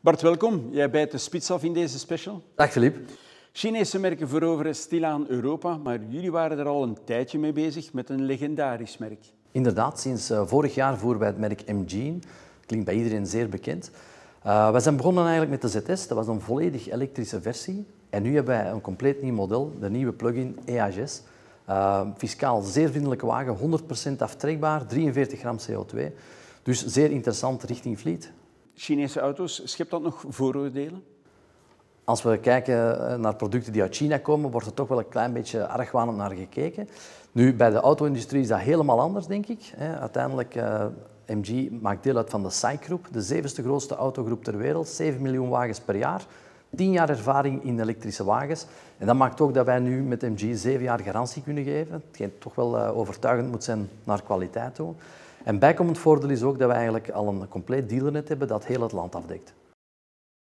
Bart, welkom. Jij bijt de spits af in deze special. Dag Filip. Chinese merken veroveren stilaan Europa, maar jullie waren er al een tijdje mee bezig met een legendarisch merk. Inderdaad, sinds eh, vorig jaar voeren wij het merk MG. Klinkt bij iedereen zeer bekend. Eh, we zijn begonnen eigenlijk met de ZS, dat was een volledig elektrische versie. En nu hebben wij een compleet nieuw model, de nieuwe plug-in e EHS. Uh, fiscaal zeer vriendelijke wagen, 100% aftrekbaar, 43 gram CO2. Dus zeer interessant richting fleet. Chinese auto's, schept dat nog vooroordelen? Als we kijken eh, naar producten die uit China komen, wordt er toch wel een klein beetje argwanend naar gekeken. Nu, bij de auto-industrie is dat helemaal anders, denk ik. Uiteindelijk, uh, eh, MG maakt deel uit van de SAIC-groep, de zevende grootste autogroep ter wereld. 7 miljoen wagens per jaar. 10 jaar ervaring in elektrische wagens. En dat maakt ook dat wij nu met MG 7 jaar garantie kunnen geven. Hetgeen toch wel eh, overtuigend moet zijn naar kwaliteit toe. En bijkomend voordeel is ook dat we eigenlijk al een compleet dealernet hebben dat heel het land afdekt.